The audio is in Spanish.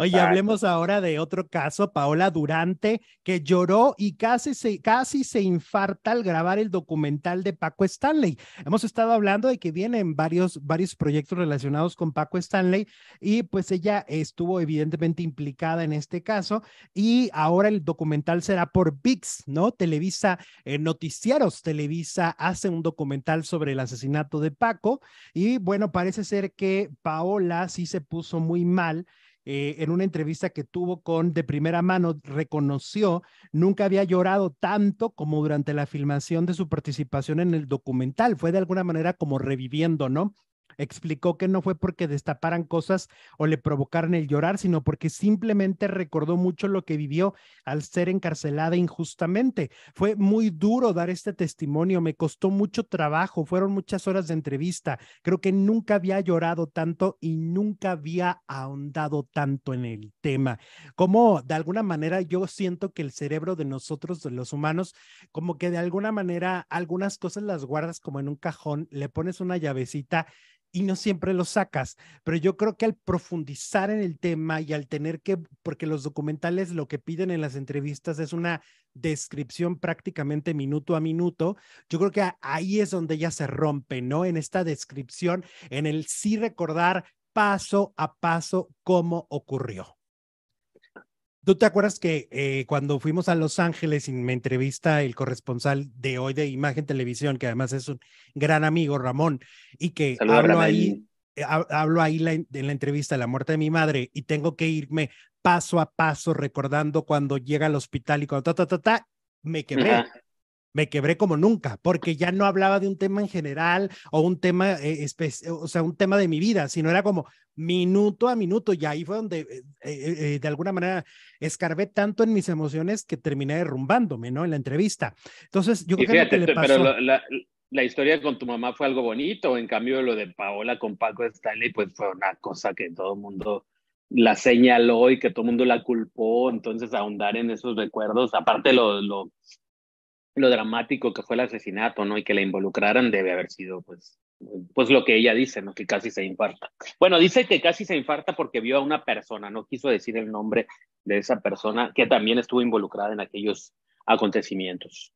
Oye, hablemos ahora de otro caso, Paola Durante, que lloró y casi se, casi se infarta al grabar el documental de Paco Stanley. Hemos estado hablando de que vienen varios, varios proyectos relacionados con Paco Stanley y pues ella estuvo evidentemente implicada en este caso y ahora el documental será por VIX, ¿no? Televisa, eh, Noticieros Televisa hace un documental sobre el asesinato de Paco y bueno, parece ser que Paola sí se puso muy mal eh, en una entrevista que tuvo con de primera mano, reconoció, nunca había llorado tanto como durante la filmación de su participación en el documental. Fue de alguna manera como reviviendo, ¿no? explicó que no fue porque destaparan cosas o le provocaran el llorar, sino porque simplemente recordó mucho lo que vivió al ser encarcelada injustamente. Fue muy duro dar este testimonio, me costó mucho trabajo, fueron muchas horas de entrevista. Creo que nunca había llorado tanto y nunca había ahondado tanto en el tema. Como de alguna manera yo siento que el cerebro de nosotros, de los humanos, como que de alguna manera algunas cosas las guardas como en un cajón, le pones una llavecita y no siempre lo sacas, pero yo creo que al profundizar en el tema y al tener que, porque los documentales lo que piden en las entrevistas es una descripción prácticamente minuto a minuto, yo creo que ahí es donde ya se rompe, ¿no? En esta descripción, en el sí recordar paso a paso cómo ocurrió. ¿Tú te acuerdas que eh, cuando fuimos a Los Ángeles y me entrevista el corresponsal de hoy de Imagen Televisión, que además es un gran amigo, Ramón, y que eh, hablo ahí, hablo ahí en la entrevista de la muerte de mi madre y tengo que irme paso a paso recordando cuando llega al hospital y cuando ta, ta, ta, ta, me quemé me quebré como nunca, porque ya no hablaba de un tema en general o un tema, eh, o sea, un tema de mi vida, sino era como minuto a minuto. Y ahí fue donde, eh, eh, de alguna manera, escarbé tanto en mis emociones que terminé derrumbándome, ¿no? En la entrevista. Entonces, yo creo que, que Pero la, la, historia con tu mamá fue algo bonito, en cambio lo de Paola con Paco Stanley, pues fue una cosa que todo el mundo la señaló y que todo el mundo la culpó, entonces ahondar en esos recuerdos, aparte lo, lo lo dramático que fue el asesinato, ¿no? Y que la involucraran debe haber sido, pues, pues lo que ella dice, ¿no? Que casi se infarta. Bueno, dice que casi se infarta porque vio a una persona, no quiso decir el nombre de esa persona que también estuvo involucrada en aquellos acontecimientos.